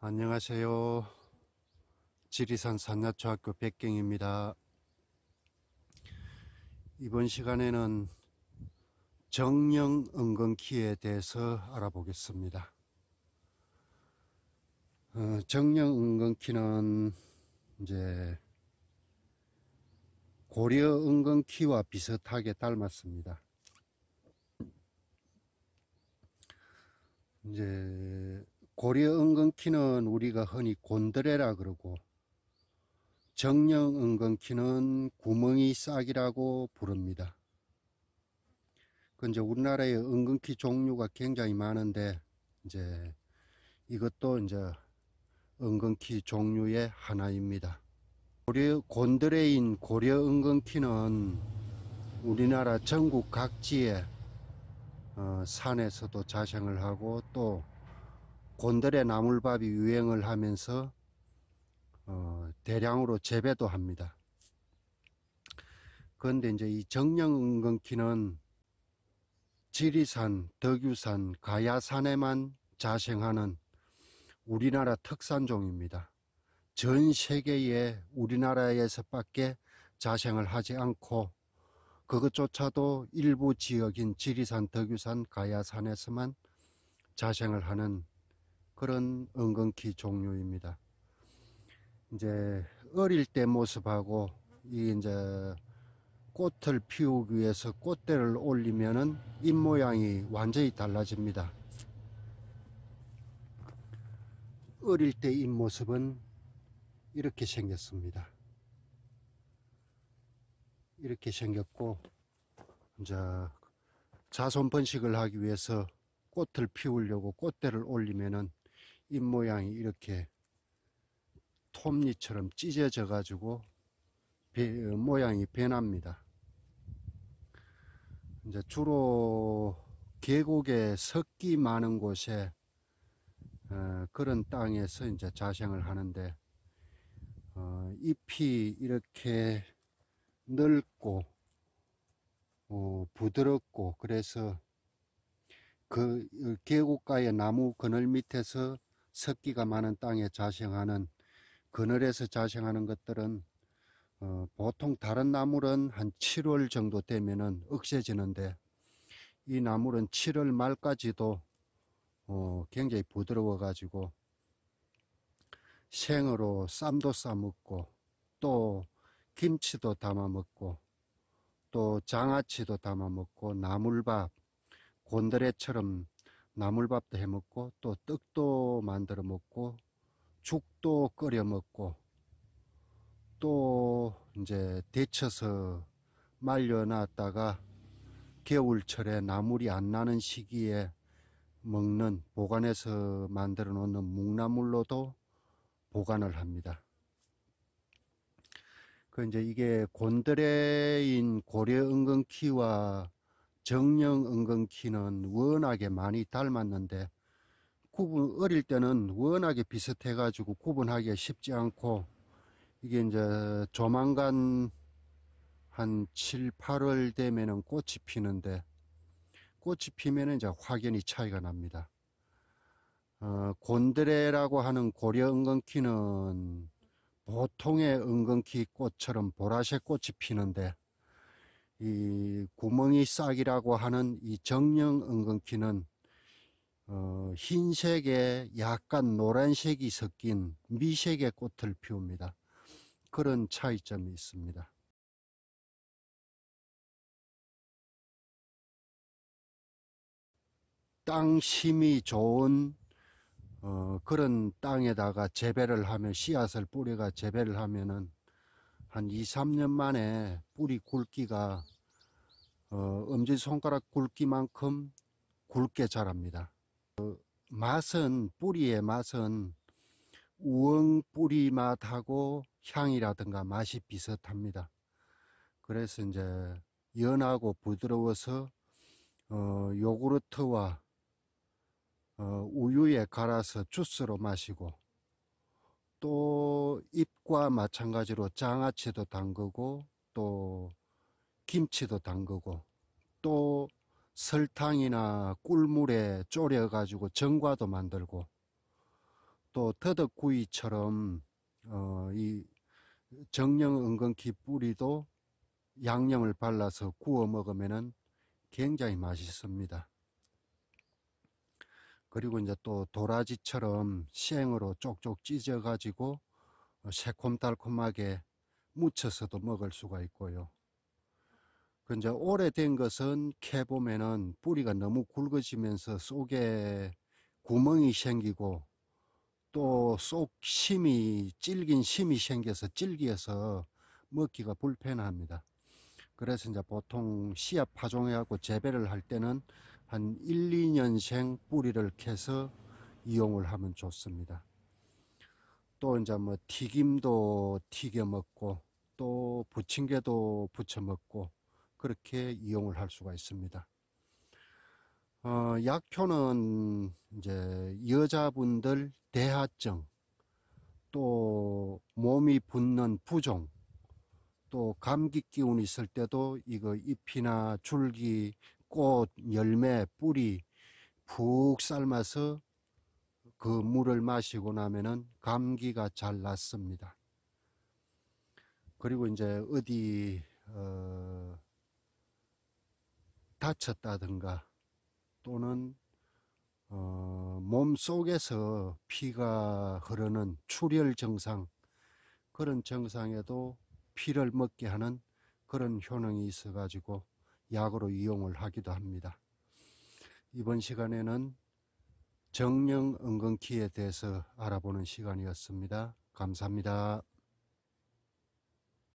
안녕하세요. 지리산 산야초학교 백경입니다. 이번 시간에는 정령 은근키에 대해서 알아보겠습니다. 어, 정령 은근키는 이제 고려 은근키와 비슷하게 닮았습니다. 이제 고려 은근키는 우리가 흔히 곤드레라 그러고 정령 은근키는 구멍이 싹이라고 부릅니다. 근데 그 우리나라의 은근키 종류가 굉장히 많은데 이제 이것도 이제 은근키 종류의 하나입니다. 고려 곤드레인 고려 은근키는 우리나라 전국 각지의 어, 산에서도 자생을 하고 또 곤드레 나물밥이 유행을 하면서 어, 대량으로 재배도 합니다. 그런데 이제 이 정령은근키는 지리산, 덕유산, 가야산에만 자생하는 우리나라 특산종입니다. 전 세계에 우리나라에서밖에 자생을 하지 않고 그것조차도 일부 지역인 지리산, 덕유산, 가야산에서만 자생을 하는 그런 은근키 종류입니다. 이제 어릴 때 모습하고 이 이제 꽃을 피우기 위해서 꽃대를 올리면은 잎 모양이 완전히 달라집니다. 어릴 때잎 모습은 이렇게 생겼습니다. 이렇게 생겼고 이제 자손 번식을 하기 위해서 꽃을 피우려고 꽃대를 올리면은 입모양이 이렇게 톱니처럼 찢어져 가지고 배, 어, 모양이 변합니다. 이제 주로 계곡에 석기 많은 곳에 어, 그런 땅에서 이제 자생을 하는데 어, 잎이 이렇게 넓고 어, 부드럽고 그래서 그 계곡가의 나무 그늘 밑에서 석기가 많은 땅에 자생하는 그늘에서 자생하는 것들은 어, 보통 다른 나물은 한 7월 정도 되면은 억세지는데 이 나물은 7월 말까지도 어, 굉장히 부드러워 가지고 생으로 쌈도 싸 먹고 또 김치도 담아 먹고 또 장아찌도 담아 먹고 나물밥 곤드레처럼 나물밥도 해 먹고 또 떡도 만들어 먹고 죽도 끓여 먹고 또 이제 데쳐서 말려놨다가 겨울철에 나물이 안 나는 시기에 먹는 보관해서 만들어 놓는 묵나물로도 보관을 합니다. 그 이제 이게 곤드레인 고려 은근키와 정령 은근키는 워낙에 많이 닮았는데 구분 어릴 때는 워낙에 비슷해 가지고 구분하기가 쉽지 않고 이게 이제 조만간 한 7, 8월 되면은 꽃이 피는데 꽃이 피면은 이제 확연히 차이가 납니다. 어, 곤드레라고 하는 고려 은근키는 보통의 은근키 꽃처럼 보라색 꽃이 피는데 이 구멍이 싹이라고 하는 이 정령 은근키는 어, 흰색에 약간 노란색이 섞인 미색의 꽃을 피웁니다. 그런 차이점이 있습니다. 땅 심이 좋은 어, 그런 땅에다가 재배를 하면 씨앗을 뿌리가 재배를 하면은 한 2, 3년 만에 뿌리 굵기가 어, 엄지손가락 굵기만큼 굵게 자랍니다. 어, 맛은 뿌리의 맛은 우엉 뿌리 맛하고 향이라든가 맛이 비슷합니다. 그래서 이제 연하고 부드러워서 어, 요구르트와 어, 우유에 갈아서 주스로 마시고 또 잎과 마찬가지로 장아찌도 담그고 또 김치도 담그고 또 설탕이나 꿀물에 졸여 가지고 전과도 만들고 또 터덕구이처럼 어, 이 정령 은근기 뿌리도 양념을 발라서 구워 먹으면은 굉장히 맛있습니다. 그리고 이제 또 도라지처럼 시행으로 쪽쪽 찢어 가지고 어, 새콤달콤하게 묻혀서도 먹을 수가 있고요. 그 이제 오래된 것은 캐 보면은 뿌리가 너무 굵어지면서 속에 구멍이 생기고 또 속 심이 질긴 심이 생겨서 질기해서 먹기가 불편합니다. 그래서 이제 보통 씨앗 파종해갖고 재배를 할 때는 한 1, 2년생 뿌리를 캐서 이용을 하면 좋습니다. 또 이제 뭐 튀김도 튀겨 먹고 또 부침개도 부쳐 먹고 그렇게 이용을 할 수가 있습니다. 어, 약효는 이제 여자분들 대하증 또 몸이 붓는 부종 또 감기 기운 있을 때도 이거 잎이나 줄기 꽃, 열매, 뿌리 푹 삶아서 그 물을 마시고 나면은 감기가 잘났습니다 그리고 이제 어디 어, 다쳤다든가 또는 어, 몸 속에서 피가 흐르는 출혈 증상 그런 증상에도 피를 먹게 하는 그런 효능이 있어 가지고 약으로 이용을 하기도 합니다. 이번 시간에는 정령 은근키에 대해서 알아보는 시간이었습니다. 감사합니다.